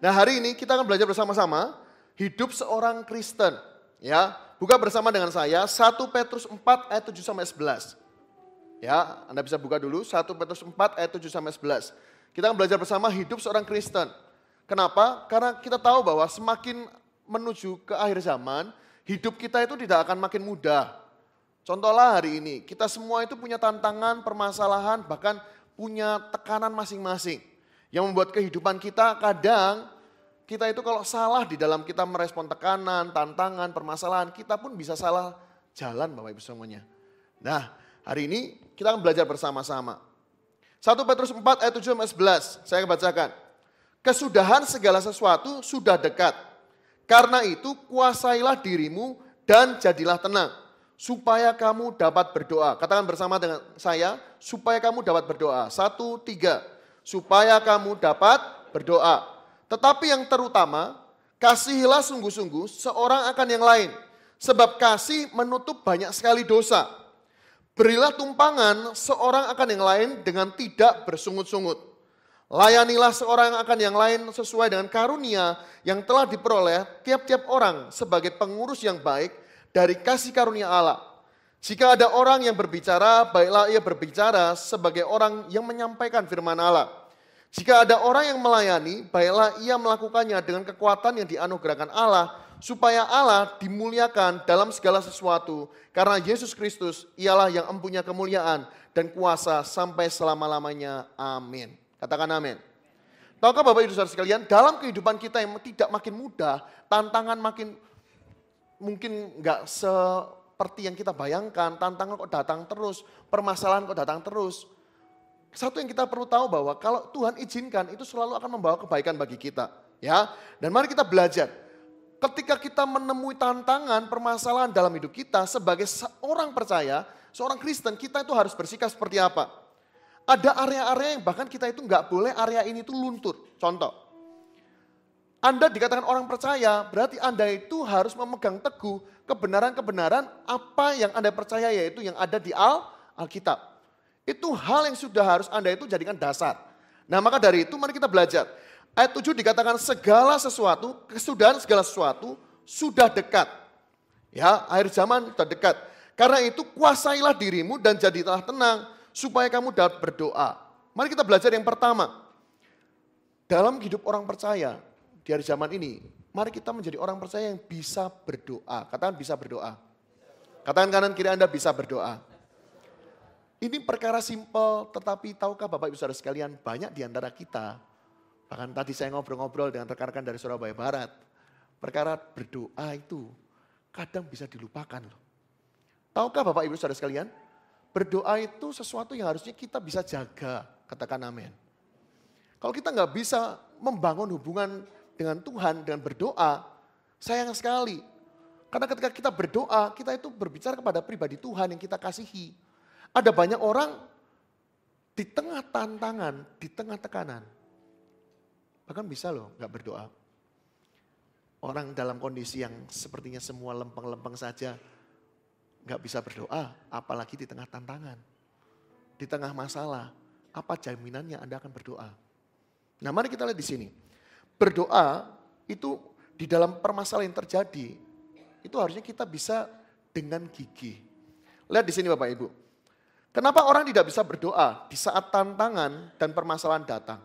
Nah hari ini kita akan belajar bersama-sama hidup seorang Kristen. Ya, buka bersama dengan saya 1 Petrus 4 ayat 7 sampai 11. Ya, Anda bisa buka dulu 1 Petrus 4 ayat 7 sampai 11. Kita akan belajar bersama hidup seorang Kristen. Kenapa? Karena kita tahu bahwa semakin menuju ke akhir zaman, hidup kita itu tidak akan makin mudah. Contohlah hari ini, kita semua itu punya tantangan, permasalahan, bahkan punya tekanan masing-masing. Yang membuat kehidupan kita kadang kita itu kalau salah di dalam kita merespon tekanan, tantangan, permasalahan, kita pun bisa salah jalan Bapak Ibu semuanya. Nah, hari ini kita akan belajar bersama-sama. 1 Petrus 4 ayat 7 ayat 11, saya akan bacakan. Kesudahan segala sesuatu sudah dekat. Karena itu kuasailah dirimu dan jadilah tenang. Supaya kamu dapat berdoa. Katakan bersama dengan saya, supaya kamu dapat berdoa. Satu, tiga supaya kamu dapat berdoa. Tetapi yang terutama, kasihilah sungguh-sungguh seorang akan yang lain. Sebab kasih menutup banyak sekali dosa. Berilah tumpangan seorang akan yang lain dengan tidak bersungut-sungut. Layanilah seorang akan yang lain sesuai dengan karunia yang telah diperoleh tiap-tiap orang sebagai pengurus yang baik dari kasih karunia Allah. Jika ada orang yang berbicara, baiklah ia berbicara sebagai orang yang menyampaikan firman Allah. Jika ada orang yang melayani, baiklah ia melakukannya dengan kekuatan yang dianugerahkan Allah, supaya Allah dimuliakan dalam segala sesuatu, karena Yesus Kristus ialah yang empunya kemuliaan dan kuasa sampai selama-lamanya. Amin. Katakan amin. Tahukah Bapak Ibu Saudara sekalian, dalam kehidupan kita yang tidak makin mudah, tantangan makin mungkin nggak se seperti yang kita bayangkan, tantangan kok datang terus, permasalahan kok datang terus. Satu yang kita perlu tahu bahwa kalau Tuhan izinkan itu selalu akan membawa kebaikan bagi kita, ya. Dan mari kita belajar. Ketika kita menemui tantangan, permasalahan dalam hidup kita sebagai seorang percaya, seorang Kristen, kita itu harus bersikap seperti apa? Ada area-area yang bahkan kita itu nggak boleh area ini tuh luntur. Contoh, anda dikatakan orang percaya, berarti Anda itu harus memegang teguh kebenaran-kebenaran apa yang Anda percaya yaitu yang ada di Al Alkitab. Itu hal yang sudah harus Anda itu jadikan dasar. Nah maka dari itu mari kita belajar. Ayat 7 dikatakan segala sesuatu, kesudahan segala sesuatu sudah dekat. Ya, akhir zaman sudah dekat. Karena itu kuasailah dirimu dan jadilah tenang supaya kamu dapat berdoa. Mari kita belajar yang pertama. Dalam hidup orang percaya, di hari zaman ini, mari kita menjadi orang percaya yang bisa berdoa. Katakan bisa berdoa. Katakan kanan kiri Anda bisa berdoa. Ini perkara simpel, tetapi tahukah Bapak Ibu Saudara sekalian, banyak di antara kita, bahkan tadi saya ngobrol-ngobrol dengan rekan-rekan dari Surabaya Barat, perkara berdoa itu kadang bisa dilupakan loh. Tahukah Bapak Ibu Saudara sekalian, berdoa itu sesuatu yang harusnya kita bisa jaga, katakan amin. Kalau kita nggak bisa membangun hubungan dengan Tuhan, dengan berdoa, sayang sekali. Karena ketika kita berdoa, kita itu berbicara kepada pribadi Tuhan yang kita kasihi. Ada banyak orang di tengah tantangan, di tengah tekanan. Bahkan bisa loh gak berdoa. Orang dalam kondisi yang sepertinya semua lempeng-lempeng saja gak bisa berdoa, apalagi di tengah tantangan, di tengah masalah. Apa jaminannya Anda akan berdoa? Nah, mari kita lihat di sini berdoa itu di dalam permasalahan yang terjadi, itu harusnya kita bisa dengan gigi. Lihat di sini Bapak Ibu. Kenapa orang tidak bisa berdoa di saat tantangan dan permasalahan datang?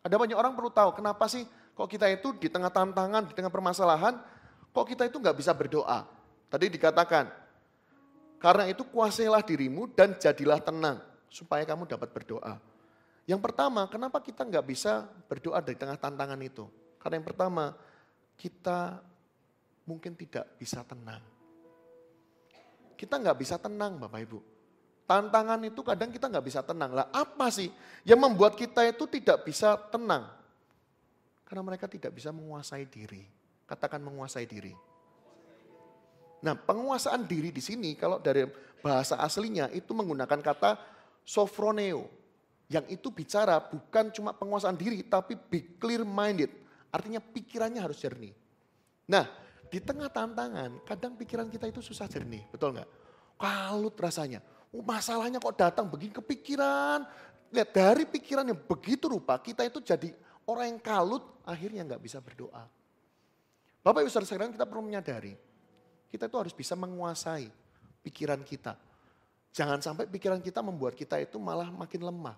Ada banyak orang perlu tahu kenapa sih kok kita itu di tengah tantangan, di tengah permasalahan, kok kita itu nggak bisa berdoa. Tadi dikatakan, karena itu kuasailah dirimu dan jadilah tenang supaya kamu dapat berdoa. Yang pertama, kenapa kita nggak bisa berdoa dari tengah tantangan itu? Karena yang pertama, kita mungkin tidak bisa tenang. Kita nggak bisa tenang Bapak Ibu. Tantangan itu kadang kita nggak bisa tenang. Lah apa sih yang membuat kita itu tidak bisa tenang? Karena mereka tidak bisa menguasai diri. Katakan menguasai diri. Nah penguasaan diri di sini kalau dari bahasa aslinya itu menggunakan kata sofroneo yang itu bicara bukan cuma penguasaan diri, tapi be clear minded. Artinya pikirannya harus jernih. Nah, di tengah tantangan, kadang pikiran kita itu susah jernih, betul nggak? Kalut rasanya. Oh, masalahnya kok datang begini kepikiran. Lihat dari pikiran yang begitu rupa, kita itu jadi orang yang kalut, akhirnya nggak bisa berdoa. Bapak Ibu Saudara sekarang kita perlu menyadari, kita itu harus bisa menguasai pikiran kita. Jangan sampai pikiran kita membuat kita itu malah makin lemah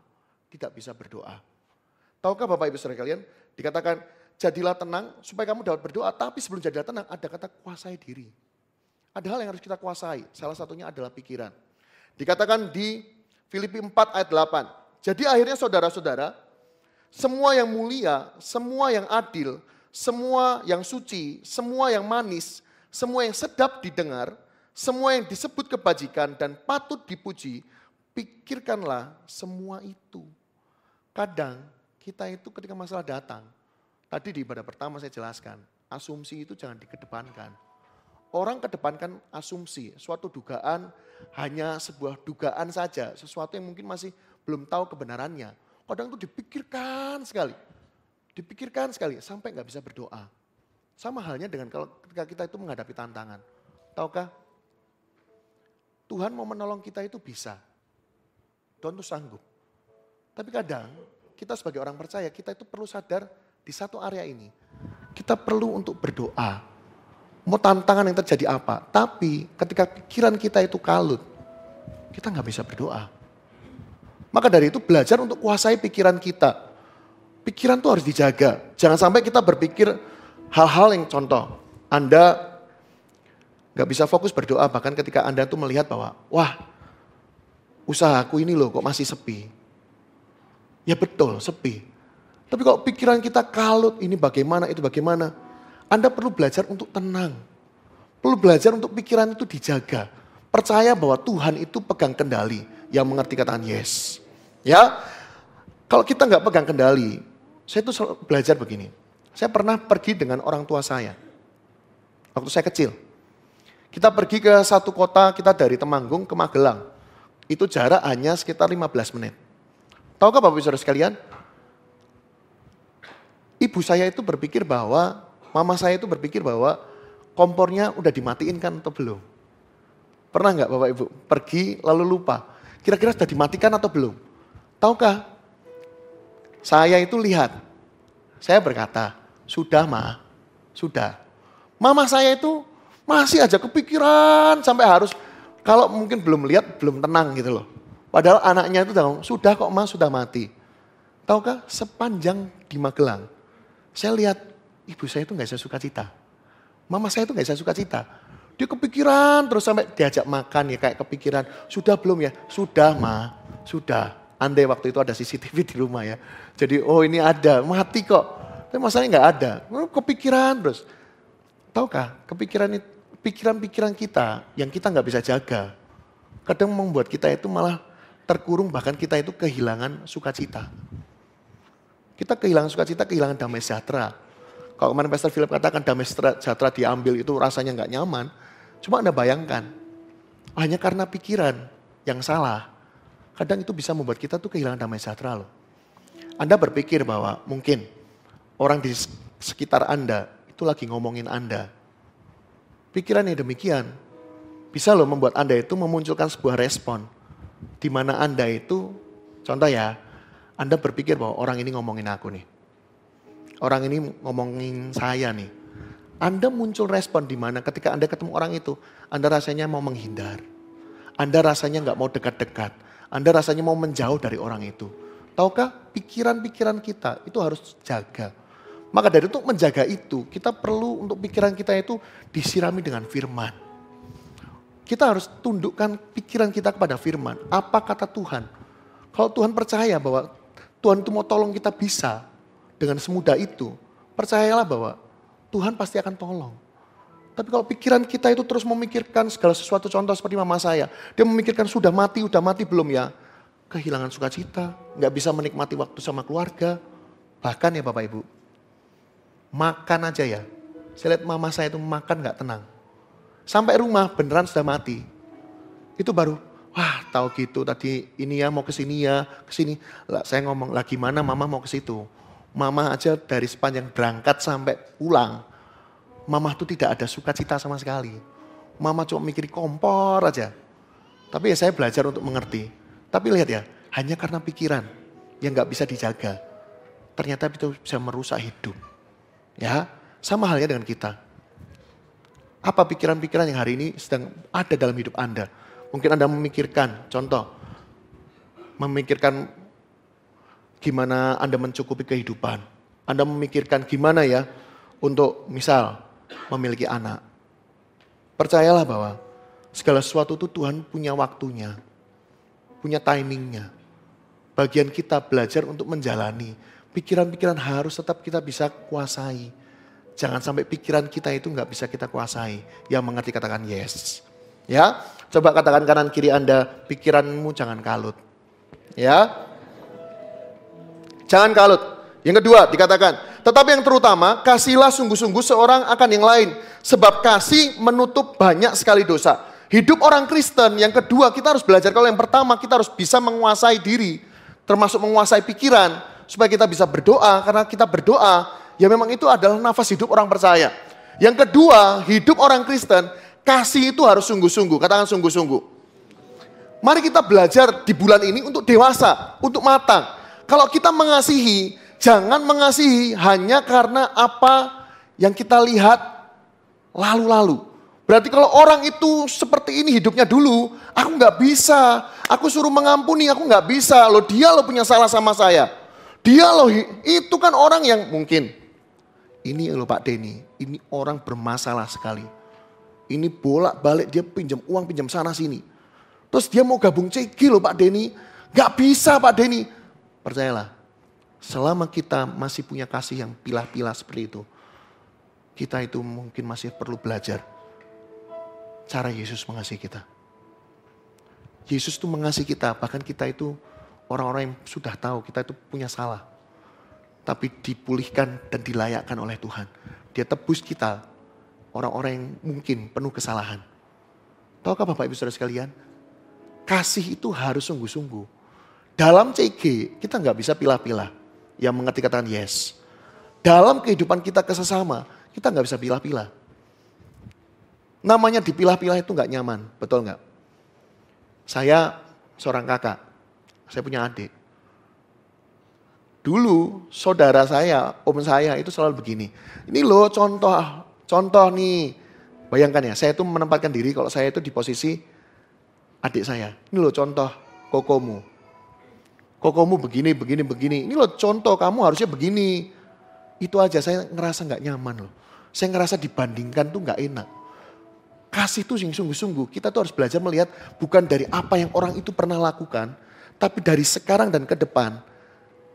tidak bisa berdoa. Tahukah Bapak Ibu saudara kalian, dikatakan jadilah tenang supaya kamu dapat berdoa, tapi sebelum jadilah tenang ada kata kuasai diri. Ada hal yang harus kita kuasai, salah satunya adalah pikiran. Dikatakan di Filipi 4 ayat 8. Jadi akhirnya saudara-saudara, semua yang mulia, semua yang adil, semua yang suci, semua yang manis, semua yang sedap didengar, semua yang disebut kebajikan dan patut dipuji, pikirkanlah semua itu. Kadang kita itu ketika masalah datang, tadi di ibadah pertama saya jelaskan, asumsi itu jangan dikedepankan. Orang kedepankan asumsi, suatu dugaan hanya sebuah dugaan saja, sesuatu yang mungkin masih belum tahu kebenarannya. Kadang itu dipikirkan sekali, dipikirkan sekali sampai nggak bisa berdoa. Sama halnya dengan kalau ketika kita itu menghadapi tantangan. Tahukah Tuhan mau menolong kita itu bisa. Tuhan itu sanggup. Tapi kadang kita sebagai orang percaya, kita itu perlu sadar di satu area ini. Kita perlu untuk berdoa. Mau tantangan yang terjadi apa. Tapi ketika pikiran kita itu kalut, kita nggak bisa berdoa. Maka dari itu belajar untuk kuasai pikiran kita. Pikiran tuh harus dijaga. Jangan sampai kita berpikir hal-hal yang contoh. Anda nggak bisa fokus berdoa bahkan ketika Anda tuh melihat bahwa, wah usahaku ini loh kok masih sepi Ya betul, sepi. Tapi kalau pikiran kita kalut, ini bagaimana, itu bagaimana. Anda perlu belajar untuk tenang. Perlu belajar untuk pikiran itu dijaga. Percaya bahwa Tuhan itu pegang kendali. Yang mengerti kataan yes. Ya, kalau kita nggak pegang kendali, saya itu belajar begini. Saya pernah pergi dengan orang tua saya. Waktu saya kecil. Kita pergi ke satu kota, kita dari Temanggung ke Magelang. Itu jarak hanya sekitar 15 menit. Tahukah Bapak Ibu Saudara sekalian? Ibu saya itu berpikir bahwa, mama saya itu berpikir bahwa kompornya udah dimatiin kan atau belum. Pernah nggak Bapak Ibu pergi lalu lupa, kira-kira sudah dimatikan atau belum? Tahukah? Saya itu lihat, saya berkata, sudah ma, sudah. Mama saya itu masih aja kepikiran sampai harus kalau mungkin belum lihat belum tenang gitu loh. Padahal anaknya itu tahu, sudah kok mas sudah mati. Tahukah sepanjang di Magelang, saya lihat ibu saya itu nggak saya suka cita. Mama saya itu nggak saya suka cita. Dia kepikiran terus sampai diajak makan ya kayak kepikiran. Sudah belum ya? Sudah ma, sudah. Andai waktu itu ada CCTV di rumah ya. Jadi oh ini ada, mati kok. Tapi masalahnya nggak ada. Kepikiran terus. Tahukah kepikiran itu pikiran-pikiran kita yang kita nggak bisa jaga. Kadang membuat kita itu malah terkurung bahkan kita itu kehilangan sukacita. Kita kehilangan sukacita, kehilangan damai sejahtera. Kalau kemarin Pastor Philip katakan damai sejahtera diambil itu rasanya nggak nyaman. Cuma Anda bayangkan, hanya karena pikiran yang salah, kadang itu bisa membuat kita tuh kehilangan damai sejahtera loh. Anda berpikir bahwa mungkin orang di sekitar Anda itu lagi ngomongin Anda. Pikiran yang demikian bisa loh membuat Anda itu memunculkan sebuah respon di mana Anda itu, contoh ya, Anda berpikir bahwa orang ini ngomongin aku nih. Orang ini ngomongin saya nih. Anda muncul respon di mana ketika Anda ketemu orang itu, Anda rasanya mau menghindar. Anda rasanya nggak mau dekat-dekat. Anda rasanya mau menjauh dari orang itu. Tahukah pikiran-pikiran kita itu harus jaga. Maka dari itu menjaga itu, kita perlu untuk pikiran kita itu disirami dengan firman kita harus tundukkan pikiran kita kepada firman. Apa kata Tuhan? Kalau Tuhan percaya bahwa Tuhan itu mau tolong kita bisa dengan semudah itu, percayalah bahwa Tuhan pasti akan tolong. Tapi kalau pikiran kita itu terus memikirkan segala sesuatu contoh seperti mama saya. Dia memikirkan sudah mati, sudah mati belum ya. Kehilangan sukacita, nggak bisa menikmati waktu sama keluarga. Bahkan ya Bapak Ibu, makan aja ya. Saya lihat mama saya itu makan nggak tenang. Sampai rumah beneran sudah mati. Itu baru, wah tahu gitu tadi ini ya mau ke sini ya, kesini. Lah, saya ngomong, lagi mana mama mau ke situ? Mama aja dari sepanjang berangkat sampai pulang. Mama tuh tidak ada sukacita sama sekali. Mama cuma mikir kompor aja. Tapi ya saya belajar untuk mengerti. Tapi lihat ya, hanya karena pikiran yang nggak bisa dijaga. Ternyata itu bisa merusak hidup. Ya, sama halnya dengan kita. Apa pikiran-pikiran yang hari ini sedang ada dalam hidup Anda? Mungkin Anda memikirkan, contoh, memikirkan gimana Anda mencukupi kehidupan. Anda memikirkan gimana ya untuk misal memiliki anak. Percayalah bahwa segala sesuatu itu Tuhan punya waktunya, punya timingnya. Bagian kita belajar untuk menjalani, pikiran-pikiran harus tetap kita bisa kuasai. Jangan sampai pikiran kita itu nggak bisa kita kuasai. Yang mengerti katakan yes. Ya, coba katakan kanan kiri Anda, pikiranmu jangan kalut. Ya. Jangan kalut. Yang kedua dikatakan, tetapi yang terutama kasihlah sungguh-sungguh seorang akan yang lain. Sebab kasih menutup banyak sekali dosa. Hidup orang Kristen yang kedua kita harus belajar. Kalau yang pertama kita harus bisa menguasai diri. Termasuk menguasai pikiran. Supaya kita bisa berdoa. Karena kita berdoa Ya memang itu adalah nafas hidup orang percaya. Yang kedua, hidup orang Kristen, kasih itu harus sungguh-sungguh. Katakan sungguh-sungguh. Mari kita belajar di bulan ini untuk dewasa, untuk matang. Kalau kita mengasihi, jangan mengasihi hanya karena apa yang kita lihat lalu-lalu. Berarti kalau orang itu seperti ini hidupnya dulu, aku nggak bisa. Aku suruh mengampuni, aku nggak bisa. Loh dia lo punya salah sama saya. Dia loh itu kan orang yang mungkin ini loh Pak Denny, ini orang bermasalah sekali. Ini bolak-balik dia pinjam uang, pinjam sana sini. Terus dia mau gabung cegi lo Pak Denny. Gak bisa Pak Denny. Percayalah, selama kita masih punya kasih yang pilah-pilah seperti itu, kita itu mungkin masih perlu belajar cara Yesus mengasihi kita. Yesus itu mengasihi kita, bahkan kita itu orang-orang yang sudah tahu kita itu punya salah tapi dipulihkan dan dilayakkan oleh Tuhan. Dia tebus kita, orang-orang yang mungkin penuh kesalahan. Tahukah Bapak Ibu Saudara sekalian? Kasih itu harus sungguh-sungguh. Dalam CG kita nggak bisa pilah-pilah. Yang mengerti katakan yes. Dalam kehidupan kita kesesama, kita nggak bisa pilah-pilah. Namanya dipilah-pilah itu nggak nyaman, betul nggak? Saya seorang kakak, saya punya adik. Dulu saudara saya, om saya itu selalu begini. Ini loh contoh, ah, contoh nih. Bayangkan ya, saya itu menempatkan diri kalau saya itu di posisi adik saya. Ini loh contoh kokomu. Kokomu begini, begini, begini. Ini loh contoh kamu harusnya begini. Itu aja saya ngerasa nggak nyaman loh. Saya ngerasa dibandingkan tuh nggak enak. Kasih tuh yang sungguh-sungguh. Kita tuh harus belajar melihat bukan dari apa yang orang itu pernah lakukan. Tapi dari sekarang dan ke depan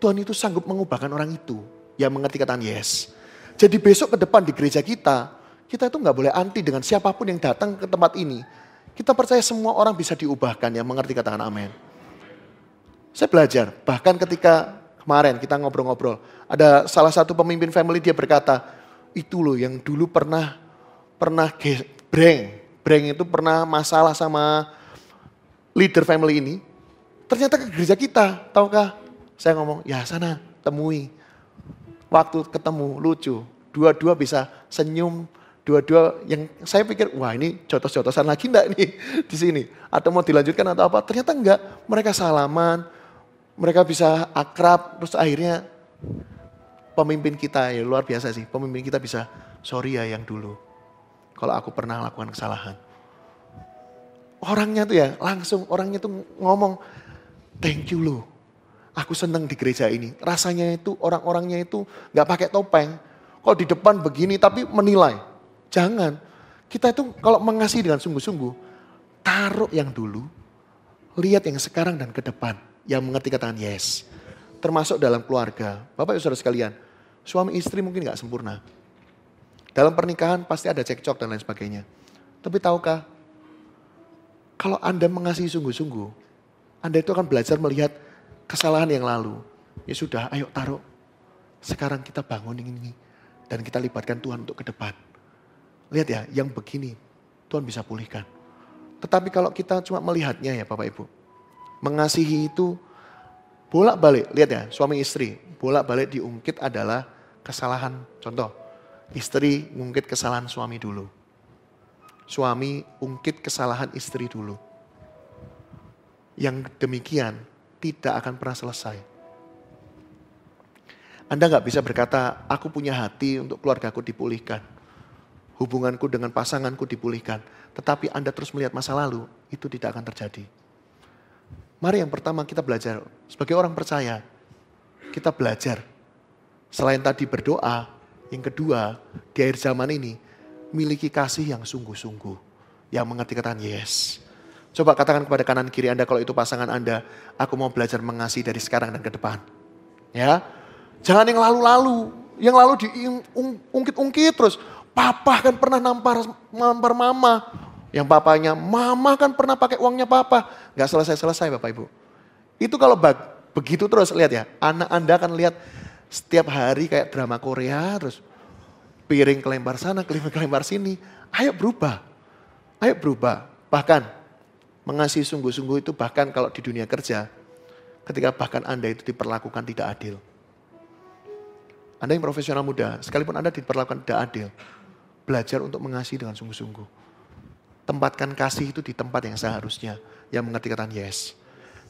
Tuhan itu sanggup mengubahkan orang itu yang mengerti kataan yes. Jadi besok ke depan di gereja kita, kita itu nggak boleh anti dengan siapapun yang datang ke tempat ini. Kita percaya semua orang bisa diubahkan yang mengerti kataan amin. Saya belajar, bahkan ketika kemarin kita ngobrol-ngobrol, ada salah satu pemimpin family dia berkata, itu loh yang dulu pernah pernah breng, breng itu pernah masalah sama leader family ini, ternyata ke gereja kita, tahukah? Saya ngomong, ya sana temui. Waktu ketemu, lucu. Dua-dua bisa senyum, dua-dua yang saya pikir wah ini jotos-jotosan lagi enggak nih di sini atau mau dilanjutkan atau apa ternyata enggak mereka salaman mereka bisa akrab terus akhirnya pemimpin kita ya luar biasa sih pemimpin kita bisa sorry ya yang dulu kalau aku pernah lakukan kesalahan orangnya tuh ya langsung orangnya tuh ngomong thank you loh aku senang di gereja ini. Rasanya itu orang-orangnya itu nggak pakai topeng. Kok di depan begini tapi menilai. Jangan. Kita itu kalau mengasihi dengan sungguh-sungguh, taruh yang dulu, lihat yang sekarang dan ke depan. Yang mengerti katakan yes. Termasuk dalam keluarga. Bapak ibu saudara sekalian, suami istri mungkin nggak sempurna. Dalam pernikahan pasti ada cekcok dan lain sebagainya. Tapi tahukah, kalau Anda mengasihi sungguh-sungguh, Anda itu akan belajar melihat kesalahan yang lalu. Ya sudah, ayo taruh. Sekarang kita bangun ini dan kita libatkan Tuhan untuk ke depan. Lihat ya, yang begini Tuhan bisa pulihkan. Tetapi kalau kita cuma melihatnya ya Bapak Ibu. Mengasihi itu bolak-balik. Lihat ya, suami istri bolak-balik diungkit adalah kesalahan. Contoh, istri ungkit kesalahan suami dulu. Suami ungkit kesalahan istri dulu. Yang demikian tidak akan pernah selesai. Anda nggak bisa berkata, aku punya hati untuk keluarga aku dipulihkan. Hubunganku dengan pasanganku dipulihkan. Tetapi Anda terus melihat masa lalu, itu tidak akan terjadi. Mari yang pertama kita belajar. Sebagai orang percaya, kita belajar. Selain tadi berdoa, yang kedua, di akhir zaman ini, miliki kasih yang sungguh-sungguh. Yang mengerti kataan yes, Coba katakan kepada kanan kiri Anda kalau itu pasangan Anda, aku mau belajar mengasihi dari sekarang dan ke depan. Ya. Jangan yang lalu-lalu, yang lalu diungkit-ungkit terus. Papa kan pernah nampar nampar mama. Yang papanya, mama kan pernah pakai uangnya papa. Gak selesai-selesai Bapak Ibu. Itu kalau begitu terus lihat ya, anak Anda akan lihat setiap hari kayak drama Korea terus piring kelempar sana, kelempar kelempar sini. Ayo berubah. Ayo berubah. Bahkan Mengasihi sungguh-sungguh itu bahkan kalau di dunia kerja, ketika bahkan Anda itu diperlakukan tidak adil. Anda yang profesional muda, sekalipun Anda diperlakukan tidak adil, belajar untuk mengasihi dengan sungguh-sungguh. Tempatkan kasih itu di tempat yang seharusnya, yang kata yes.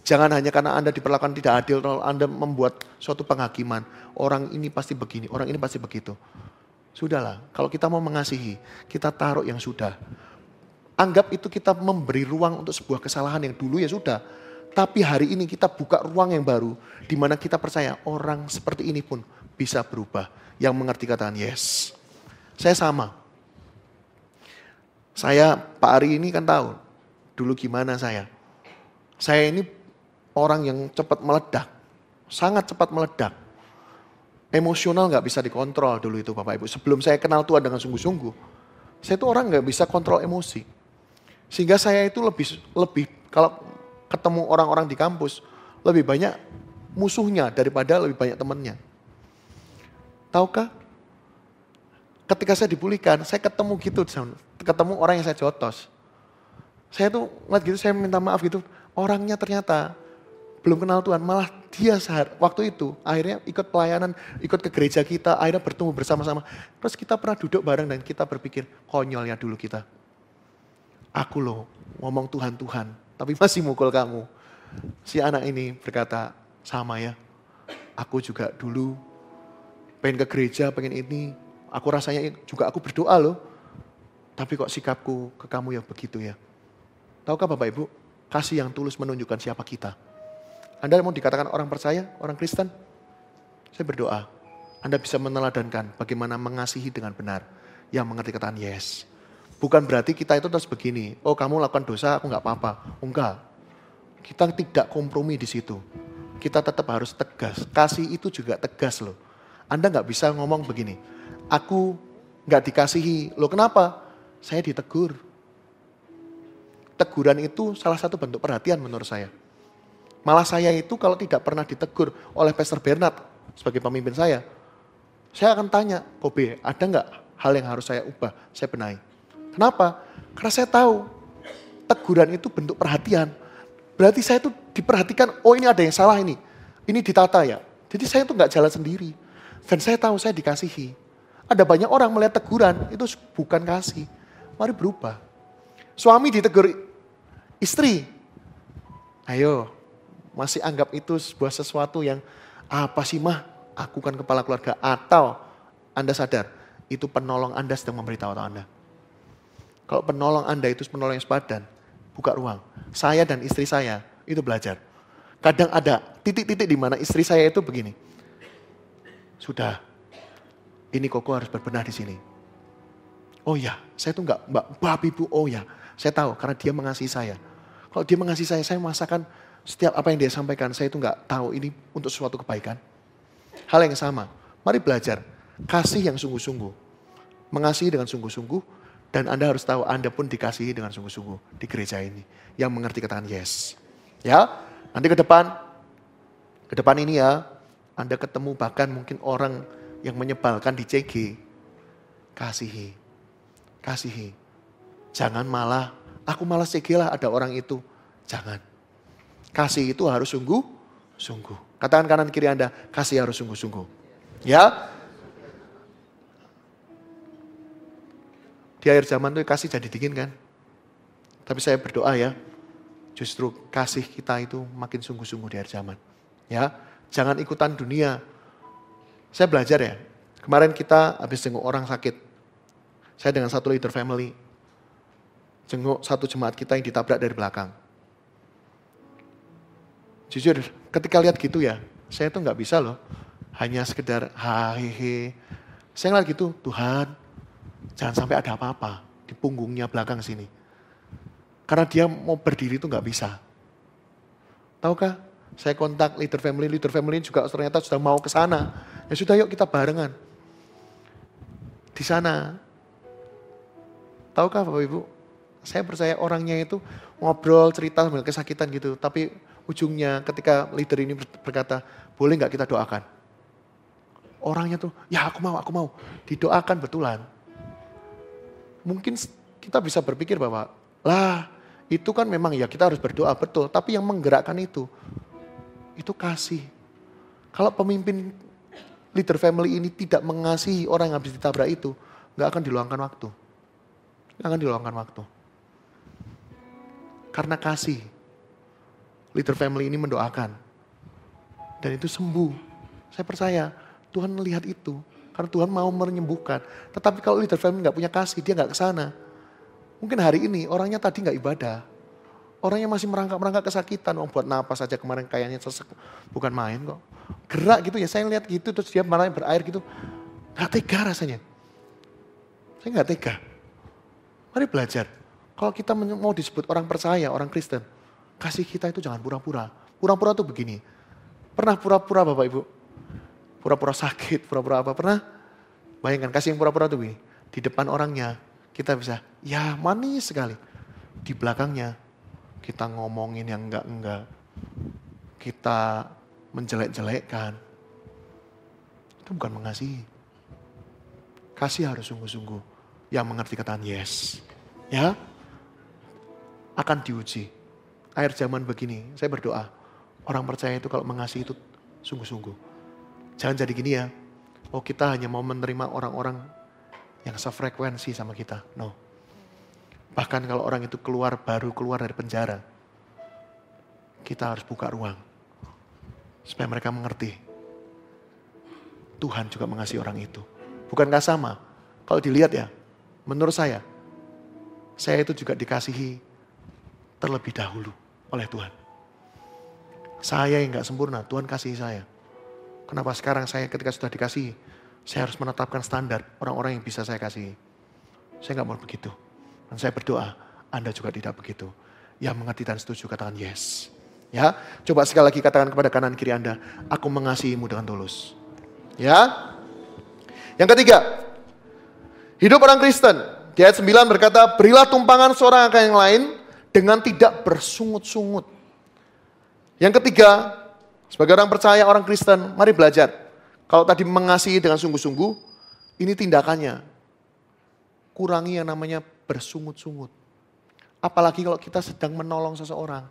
Jangan hanya karena Anda diperlakukan tidak adil, kalau Anda membuat suatu penghakiman, orang ini pasti begini, orang ini pasti begitu. Sudahlah, kalau kita mau mengasihi, kita taruh yang sudah. Anggap itu kita memberi ruang untuk sebuah kesalahan yang dulu ya sudah. Tapi hari ini kita buka ruang yang baru di mana kita percaya orang seperti ini pun bisa berubah. Yang mengerti kataan yes. Saya sama. Saya Pak Ari ini kan tahu dulu gimana saya. Saya ini orang yang cepat meledak. Sangat cepat meledak. Emosional nggak bisa dikontrol dulu itu Bapak Ibu. Sebelum saya kenal Tuhan dengan sungguh-sungguh. Saya tuh orang nggak bisa kontrol emosi. Sehingga saya itu lebih lebih kalau ketemu orang-orang di kampus lebih banyak musuhnya daripada lebih banyak temannya. Tahukah? Ketika saya dibulikan, saya ketemu gitu, ketemu orang yang saya jotos. Saya tuh ngeliat gitu, saya minta maaf gitu. Orangnya ternyata belum kenal Tuhan, malah dia saat waktu itu akhirnya ikut pelayanan, ikut ke gereja kita, akhirnya bertemu bersama-sama. Terus kita pernah duduk bareng dan kita berpikir, konyolnya dulu kita aku loh ngomong Tuhan Tuhan, tapi masih mukul kamu. Si anak ini berkata, sama ya, aku juga dulu pengen ke gereja, pengen ini, aku rasanya juga aku berdoa loh, tapi kok sikapku ke kamu ya begitu ya. Tahukah Bapak Ibu, kasih yang tulus menunjukkan siapa kita. Anda mau dikatakan orang percaya, orang Kristen? Saya berdoa, Anda bisa meneladankan bagaimana mengasihi dengan benar yang mengerti kataan yes Bukan berarti kita itu terus begini, oh kamu lakukan dosa aku nggak apa-apa. Enggak. Kita tidak kompromi di situ. Kita tetap harus tegas. Kasih itu juga tegas loh. Anda nggak bisa ngomong begini, aku nggak dikasihi. Loh kenapa? Saya ditegur. Teguran itu salah satu bentuk perhatian menurut saya. Malah saya itu kalau tidak pernah ditegur oleh Pastor Bernard sebagai pemimpin saya, saya akan tanya, Kobe, ada nggak hal yang harus saya ubah, saya benahi? Kenapa? Karena saya tahu teguran itu bentuk perhatian. Berarti saya itu diperhatikan, oh ini ada yang salah ini. Ini ditata ya. Jadi saya itu nggak jalan sendiri. Dan saya tahu saya dikasihi. Ada banyak orang melihat teguran, itu bukan kasih. Mari berubah. Suami ditegur istri. Ayo, masih anggap itu sebuah sesuatu yang apa sih mah? Aku kan kepala keluarga. Atau Anda sadar, itu penolong Anda sedang memberitahu Anda. Kalau penolong Anda itu penolong yang sepadan, buka ruang. Saya dan istri saya itu belajar. Kadang ada titik-titik di mana istri saya itu begini. Sudah, ini Koko harus berbenah di sini. Oh ya, saya itu nggak mbak babi bu. Oh ya, saya tahu karena dia mengasihi saya. Kalau dia mengasihi saya, saya merasakan setiap apa yang dia sampaikan, saya itu nggak tahu ini untuk suatu kebaikan. Hal yang sama, mari belajar kasih yang sungguh-sungguh, mengasihi dengan sungguh-sungguh, dan Anda harus tahu Anda pun dikasihi dengan sungguh-sungguh di gereja ini. Yang mengerti katakan yes. Ya, nanti ke depan, ke depan ini ya, Anda ketemu bahkan mungkin orang yang menyebalkan di CG. Kasihi, kasihi. Jangan malah, aku malah CG lah ada orang itu. Jangan. Kasih itu harus sungguh-sungguh. Katakan kanan kiri Anda, kasih harus sungguh-sungguh. Ya, Di akhir zaman itu kasih jadi dingin kan? Tapi saya berdoa ya, justru kasih kita itu makin sungguh-sungguh di akhir zaman. Ya, jangan ikutan dunia. Saya belajar ya, kemarin kita habis jenguk orang sakit. Saya dengan satu leader family, jenguk satu jemaat kita yang ditabrak dari belakang. Jujur, ketika lihat gitu ya, saya tuh nggak bisa loh. Hanya sekedar, hehehe. Saya ngeliat gitu, Tuhan Jangan sampai ada apa-apa di punggungnya belakang sini. Karena dia mau berdiri itu nggak bisa. Tahukah? Saya kontak leader family, leader family juga ternyata sudah mau ke sana. Ya sudah yuk kita barengan. Di sana. Tahukah Bapak Ibu? Saya percaya orangnya itu ngobrol, cerita, kesakitan gitu. Tapi ujungnya ketika leader ini berkata, boleh nggak kita doakan? Orangnya tuh, ya aku mau, aku mau. Didoakan betulan mungkin kita bisa berpikir bahwa lah itu kan memang ya kita harus berdoa betul, tapi yang menggerakkan itu itu kasih. Kalau pemimpin leader family ini tidak mengasihi orang yang habis ditabrak itu, nggak akan diluangkan waktu. Nggak akan diluangkan waktu. Karena kasih, leader family ini mendoakan. Dan itu sembuh. Saya percaya, Tuhan melihat itu. Karena Tuhan mau menyembuhkan. Tetapi kalau leader family nggak punya kasih, dia nggak ke sana. Mungkin hari ini orangnya tadi nggak ibadah. Orangnya masih merangkak-merangkak kesakitan. oh, buat napas saja kemarin kayaknya sesek. Bukan main kok. Gerak gitu ya, saya lihat gitu terus dia malah berair gitu. Gak tega rasanya. Saya nggak tega. Mari belajar. Kalau kita mau disebut orang percaya, orang Kristen. Kasih kita itu jangan pura-pura. Pura-pura tuh begini. Pernah pura-pura Bapak Ibu? pura-pura sakit, pura-pura apa. Pernah? Bayangkan, kasih yang pura-pura tuh begini. Di depan orangnya, kita bisa, ya manis sekali. Di belakangnya, kita ngomongin yang enggak-enggak. Kita menjelek-jelekkan. Itu bukan mengasihi. Kasih harus sungguh-sungguh. Yang mengerti kataan yes. Ya, akan diuji. Air zaman begini, saya berdoa. Orang percaya itu kalau mengasihi itu sungguh-sungguh. Jangan jadi gini ya. Oh kita hanya mau menerima orang-orang yang sefrekuensi sama kita. No. Bahkan kalau orang itu keluar, baru keluar dari penjara. Kita harus buka ruang. Supaya mereka mengerti. Tuhan juga mengasihi orang itu. Bukankah sama? Kalau dilihat ya, menurut saya, saya itu juga dikasihi terlebih dahulu oleh Tuhan. Saya yang gak sempurna, Tuhan kasih saya. Kenapa sekarang saya ketika sudah dikasih, saya harus menetapkan standar orang-orang yang bisa saya kasih. Saya nggak mau begitu. Dan saya berdoa, Anda juga tidak begitu. Yang mengerti dan setuju katakan yes. Ya, coba sekali lagi katakan kepada kanan kiri Anda, aku mengasihimu dengan tulus. Ya. Yang ketiga, hidup orang Kristen. Di ayat 9 berkata, berilah tumpangan seorang akan yang lain dengan tidak bersungut-sungut. Yang ketiga, sebagai orang percaya, orang Kristen, mari belajar. Kalau tadi mengasihi dengan sungguh-sungguh, ini tindakannya. Kurangi yang namanya bersungut-sungut. Apalagi kalau kita sedang menolong seseorang.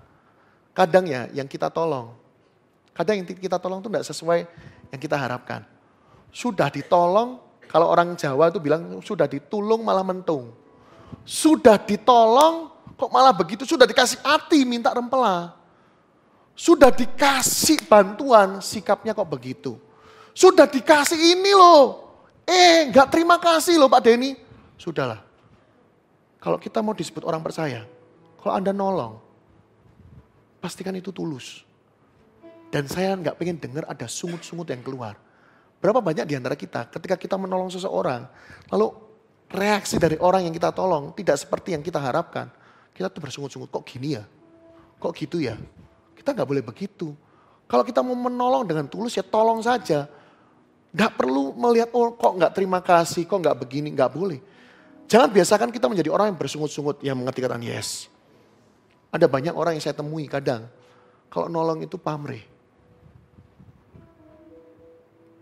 Kadang ya yang kita tolong, kadang yang kita tolong itu tidak sesuai yang kita harapkan. Sudah ditolong, kalau orang Jawa itu bilang sudah ditulung malah mentung. Sudah ditolong, kok malah begitu, sudah dikasih hati minta rempelah. Sudah dikasih bantuan, sikapnya kok begitu. Sudah dikasih ini loh. Eh, nggak terima kasih loh Pak Denny. Sudahlah. Kalau kita mau disebut orang percaya, kalau Anda nolong, pastikan itu tulus. Dan saya nggak pengen dengar ada sungut-sungut yang keluar. Berapa banyak di antara kita ketika kita menolong seseorang, lalu reaksi dari orang yang kita tolong tidak seperti yang kita harapkan. Kita tuh bersungut-sungut, kok gini ya? Kok gitu ya? Kita nggak boleh begitu. Kalau kita mau menolong dengan tulus ya tolong saja. Nggak perlu melihat oh kok nggak terima kasih, kok nggak begini, nggak boleh. Jangan biasakan kita menjadi orang yang bersungut-sungut yang mengetikkan yes. Ada banyak orang yang saya temui kadang. Kalau nolong itu pamrih.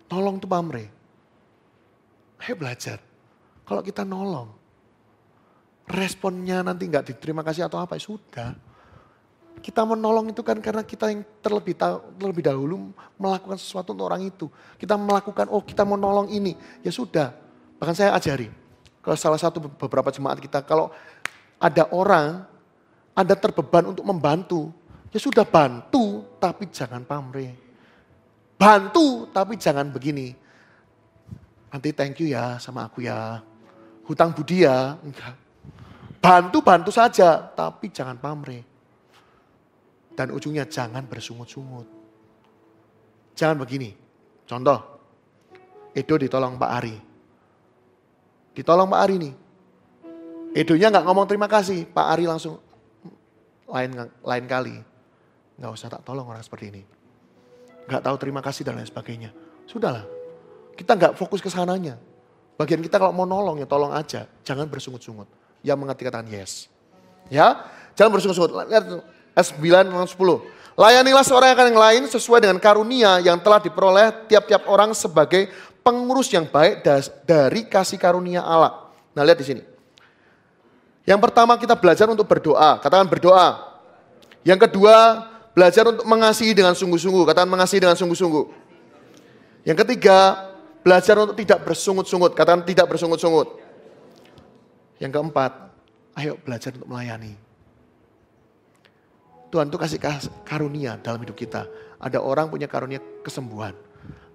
tolong itu pamrih. Hei belajar. Kalau kita nolong, responnya nanti nggak diterima kasih atau apa, ya sudah. Kita menolong itu kan karena kita yang terlebih terlebih dahulu melakukan sesuatu untuk orang itu. Kita melakukan, oh kita menolong ini. Ya sudah, bahkan saya ajari. Kalau salah satu beberapa jemaat kita, kalau ada orang, ada terbeban untuk membantu, ya sudah bantu, tapi jangan pamrih. Bantu, tapi jangan begini. Nanti thank you ya sama aku ya. Hutang budi ya, enggak. Bantu-bantu saja, tapi jangan pamrih. Dan ujungnya jangan bersungut-sungut. Jangan begini. Contoh, Edo ditolong Pak Ari. Ditolong Pak Ari nih. Edonya nggak ngomong terima kasih, Pak Ari langsung lain lain kali. Nggak usah tak tolong orang seperti ini. Nggak tahu terima kasih dan lain sebagainya. Sudahlah, kita nggak fokus ke sananya. Bagian kita kalau mau nolong ya tolong aja, jangan bersungut-sungut. Yang mengerti katakan yes. Ya, jangan bersungut-sungut s 9 dan 10. Layanilah seorang yang lain sesuai dengan karunia yang telah diperoleh tiap-tiap orang sebagai pengurus yang baik dari kasih karunia Allah. Nah lihat di sini. Yang pertama kita belajar untuk berdoa. Katakan berdoa. Yang kedua belajar untuk mengasihi dengan sungguh-sungguh. Katakan mengasihi dengan sungguh-sungguh. Yang ketiga belajar untuk tidak bersungut-sungut. Katakan tidak bersungut-sungut. Yang keempat, ayo belajar untuk melayani. Tuhan tuh kasih karunia dalam hidup kita. Ada orang punya karunia kesembuhan,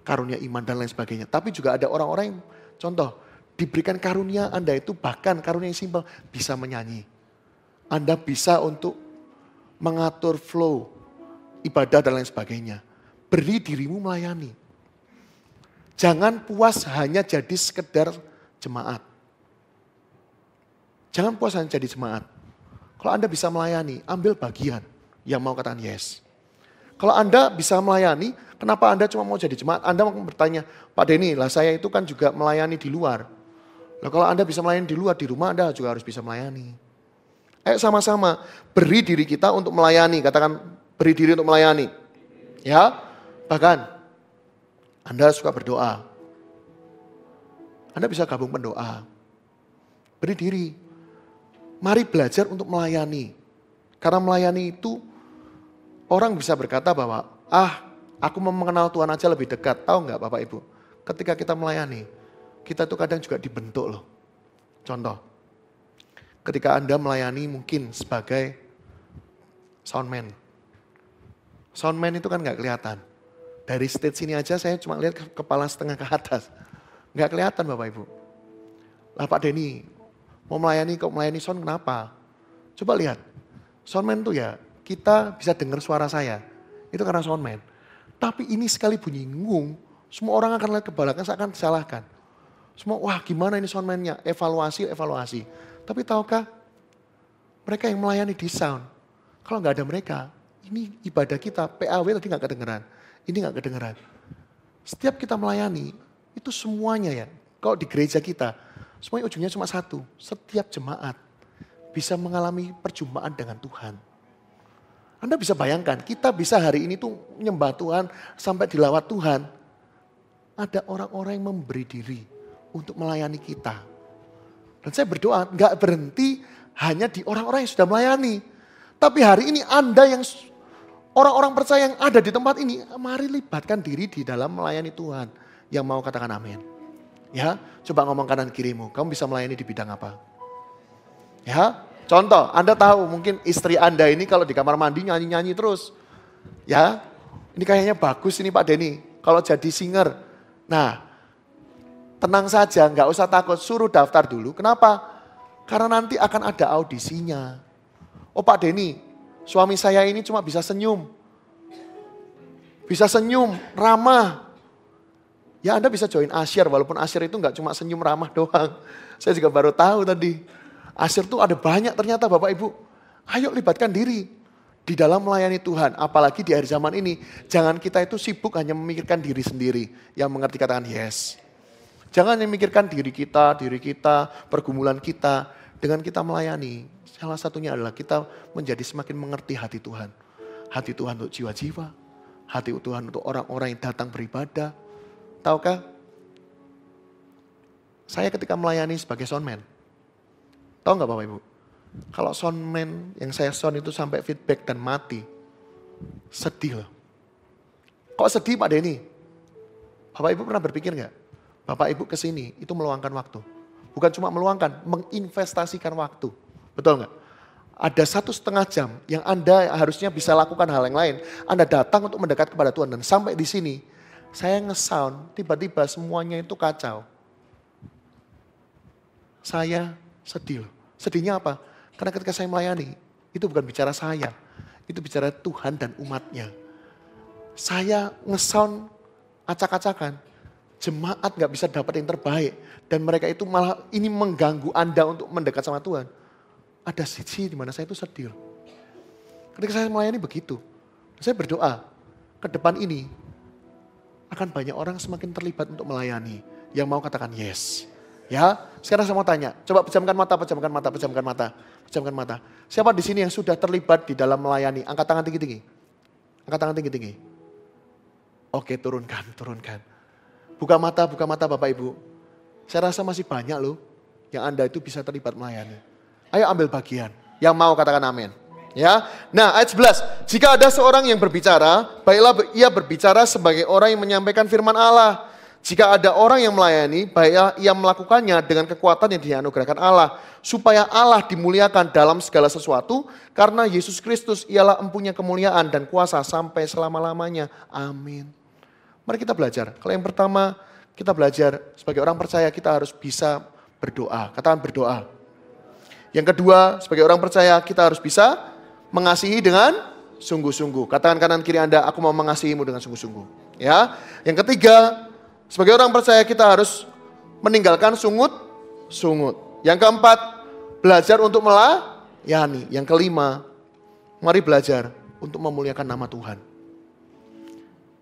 karunia iman dan lain sebagainya. Tapi juga ada orang-orang yang contoh diberikan karunia Anda itu bahkan karunia yang simpel bisa menyanyi. Anda bisa untuk mengatur flow ibadah dan lain sebagainya. Beri dirimu melayani. Jangan puas hanya jadi sekedar jemaat. Jangan puas hanya jadi jemaat. Kalau Anda bisa melayani, ambil bagian yang mau katakan yes. Kalau Anda bisa melayani, kenapa Anda cuma mau jadi jemaat? Anda mau bertanya, Pak Denny, lah saya itu kan juga melayani di luar. Nah kalau Anda bisa melayani di luar, di rumah Anda juga harus bisa melayani. Ayo sama-sama beri diri kita untuk melayani. Katakan beri diri untuk melayani. Ya, bahkan Anda suka berdoa. Anda bisa gabung pendoa. Beri diri. Mari belajar untuk melayani. Karena melayani itu Orang bisa berkata bahwa, ah aku mau mengenal Tuhan aja lebih dekat. Tahu nggak Bapak Ibu? Ketika kita melayani, kita tuh kadang juga dibentuk loh. Contoh, ketika Anda melayani mungkin sebagai soundman. Soundman itu kan nggak kelihatan. Dari stage sini aja saya cuma lihat kepala setengah ke atas. Nggak kelihatan Bapak Ibu. Lah Pak Denny, mau melayani kok melayani sound kenapa? Coba lihat, soundman tuh ya kita bisa dengar suara saya. Itu karena soundman. Tapi ini sekali bunyi ngung, semua orang akan lihat kebalakan, saya akan salahkan. Semua, wah gimana ini soundman-nya? Evaluasi, evaluasi. Tapi tahukah, mereka yang melayani di sound. Kalau nggak ada mereka, ini ibadah kita, PAW tadi nggak kedengeran. Ini nggak kedengeran. Setiap kita melayani, itu semuanya ya. Kalau di gereja kita, semuanya ujungnya cuma satu. Setiap jemaat bisa mengalami perjumpaan dengan Tuhan. Anda bisa bayangkan, kita bisa hari ini tuh nyembah Tuhan sampai dilawat Tuhan. Ada orang-orang yang memberi diri untuk melayani kita. Dan saya berdoa nggak berhenti hanya di orang-orang yang sudah melayani. Tapi hari ini Anda yang orang-orang percaya yang ada di tempat ini, mari libatkan diri di dalam melayani Tuhan. Yang mau katakan amin. Ya, coba ngomong kanan kirimu, kamu bisa melayani di bidang apa? Ya, Contoh, Anda tahu mungkin istri Anda ini kalau di kamar mandi nyanyi-nyanyi terus. Ya, ini kayaknya bagus ini Pak Denny, kalau jadi singer. Nah, tenang saja, nggak usah takut, suruh daftar dulu. Kenapa? Karena nanti akan ada audisinya. Oh Pak Denny, suami saya ini cuma bisa senyum. Bisa senyum, ramah. Ya Anda bisa join asyir, walaupun asyir itu nggak cuma senyum ramah doang. Saya juga baru tahu tadi. Asir tuh ada banyak ternyata Bapak Ibu. Ayo libatkan diri di dalam melayani Tuhan, apalagi di akhir zaman ini. Jangan kita itu sibuk hanya memikirkan diri sendiri yang mengerti katakan yes. Jangan memikirkan diri kita, diri kita, pergumulan kita dengan kita melayani. Salah satunya adalah kita menjadi semakin mengerti hati Tuhan. Hati Tuhan untuk jiwa-jiwa, hati Tuhan untuk orang-orang yang datang beribadah. Tahukah? Saya ketika melayani sebagai soundman, Tahu nggak Bapak Ibu? Kalau soundman yang saya sound itu sampai feedback dan mati, sedih loh. Kok sedih Pak Denny? Bapak Ibu pernah berpikir nggak? Bapak Ibu ke sini itu meluangkan waktu. Bukan cuma meluangkan, menginvestasikan waktu. Betul nggak? Ada satu setengah jam yang Anda harusnya bisa lakukan hal yang lain. Anda datang untuk mendekat kepada Tuhan dan sampai di sini saya ngesound, tiba-tiba semuanya itu kacau. Saya sedih loh. Sedihnya apa? Karena ketika saya melayani, itu bukan bicara saya. Itu bicara Tuhan dan umatnya. Saya ngeson acak-acakan. Jemaat gak bisa dapat yang terbaik. Dan mereka itu malah ini mengganggu Anda untuk mendekat sama Tuhan. Ada sisi di mana saya itu sedih. Ketika saya melayani begitu. Saya berdoa, ke depan ini akan banyak orang semakin terlibat untuk melayani. Yang mau katakan yes. Ya, sekarang saya mau tanya, coba pejamkan mata, pejamkan mata, pejamkan mata, pejamkan mata. Siapa di sini yang sudah terlibat di dalam melayani? Angkat tangan tinggi-tinggi. Angkat tangan tinggi-tinggi. Oke, turunkan, turunkan. Buka mata, buka mata Bapak Ibu. Saya rasa masih banyak loh yang Anda itu bisa terlibat melayani. Ayo ambil bagian. Yang mau katakan amin. Ya. Nah, ayat 11. Jika ada seorang yang berbicara, baiklah ia berbicara sebagai orang yang menyampaikan firman Allah jika ada orang yang melayani, baiklah ia melakukannya dengan kekuatan yang dianugerahkan Allah, supaya Allah dimuliakan dalam segala sesuatu, karena Yesus Kristus ialah empunya kemuliaan dan kuasa sampai selama-lamanya. Amin. Mari kita belajar. Kalau yang pertama, kita belajar sebagai orang percaya kita harus bisa berdoa. Katakan berdoa. Yang kedua, sebagai orang percaya kita harus bisa mengasihi dengan sungguh-sungguh. Katakan kanan kiri Anda, aku mau mengasihimu dengan sungguh-sungguh. Ya. Yang ketiga, sebagai orang percaya kita harus meninggalkan sungut-sungut. Yang keempat, belajar untuk melayani. Yang kelima, mari belajar untuk memuliakan nama Tuhan.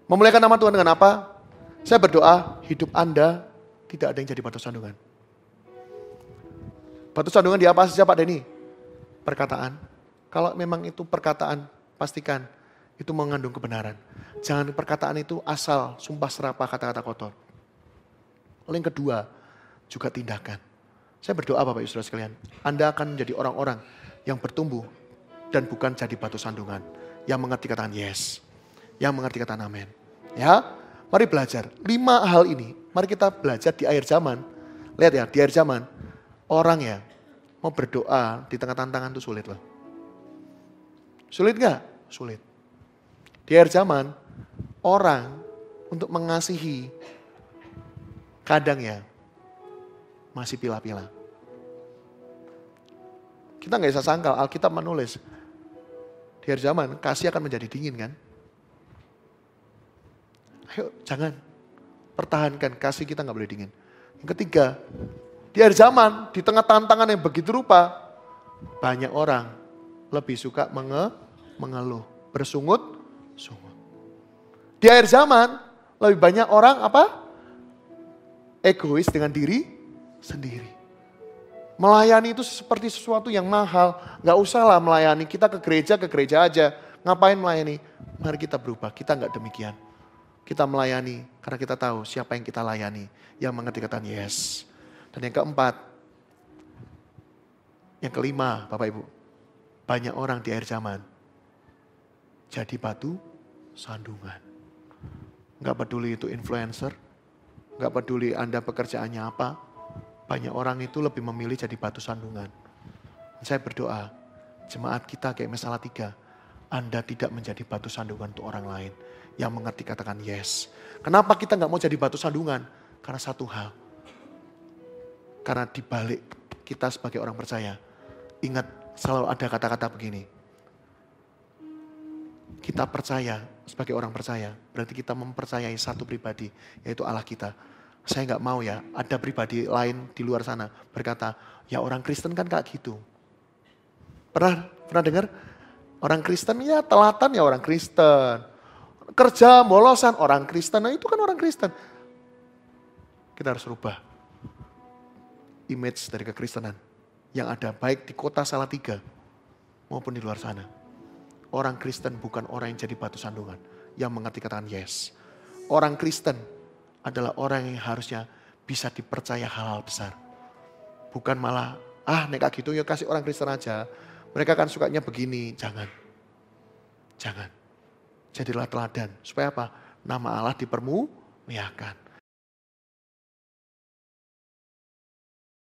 Memuliakan nama Tuhan dengan apa? Saya berdoa hidup Anda tidak ada yang jadi batu sandungan. Batu sandungan di apa saja Pak Denny? Perkataan. Kalau memang itu perkataan, pastikan itu mengandung kebenaran. Jangan perkataan itu asal sumpah serapah kata-kata kotor. Lalu yang kedua, juga tindakan. Saya berdoa Bapak Ibu Saudara sekalian, Anda akan menjadi orang-orang yang bertumbuh dan bukan jadi batu sandungan. Yang mengerti kataan yes, yang mengerti kataan amin. Ya, mari belajar. Lima hal ini, mari kita belajar di akhir zaman. Lihat ya, di akhir zaman, orang ya mau berdoa di tengah tantangan itu sulit loh. Sulit nggak? Sulit. Di akhir zaman, orang untuk mengasihi kadang ya masih pila-pila. Kita nggak bisa sangkal, Alkitab menulis di akhir zaman kasih akan menjadi dingin kan? Ayo jangan pertahankan kasih kita nggak boleh dingin. Yang ketiga, di akhir zaman di tengah tantangan yang begitu rupa banyak orang lebih suka menge mengeluh, bersungut di akhir zaman, lebih banyak orang apa? Egois dengan diri sendiri. Melayani itu seperti sesuatu yang mahal. Gak usahlah melayani, kita ke gereja, ke gereja aja. Ngapain melayani? Mari kita berubah, kita nggak demikian. Kita melayani karena kita tahu siapa yang kita layani. Yang mengerti kata yes. Dan yang keempat, yang kelima Bapak Ibu, banyak orang di akhir zaman jadi batu sandungan. Gak peduli itu influencer, gak peduli Anda pekerjaannya apa, banyak orang itu lebih memilih jadi batu sandungan. Saya berdoa, jemaat kita kayak masalah tiga, Anda tidak menjadi batu sandungan untuk orang lain. Yang mengerti katakan yes. Kenapa kita nggak mau jadi batu sandungan? Karena satu hal. Karena dibalik kita sebagai orang percaya, ingat selalu ada kata-kata begini. Kita percaya sebagai orang percaya, berarti kita mempercayai satu pribadi, yaitu Allah kita. Saya nggak mau ya, ada pribadi lain di luar sana berkata, ya orang Kristen kan kayak gitu. Pernah pernah dengar? Orang Kristen ya telatan ya orang Kristen. Kerja bolosan orang Kristen, nah itu kan orang Kristen. Kita harus rubah image dari kekristenan yang ada baik di kota Salatiga maupun di luar sana. Orang Kristen bukan orang yang jadi batu sandungan, yang mengerti katakan yes. Orang Kristen adalah orang yang harusnya bisa dipercaya hal-hal besar. Bukan malah, ah nek gitu ya kasih orang Kristen aja. Mereka kan sukanya begini, jangan. Jangan. Jadilah teladan. Supaya apa? Nama Allah dipermuliakan.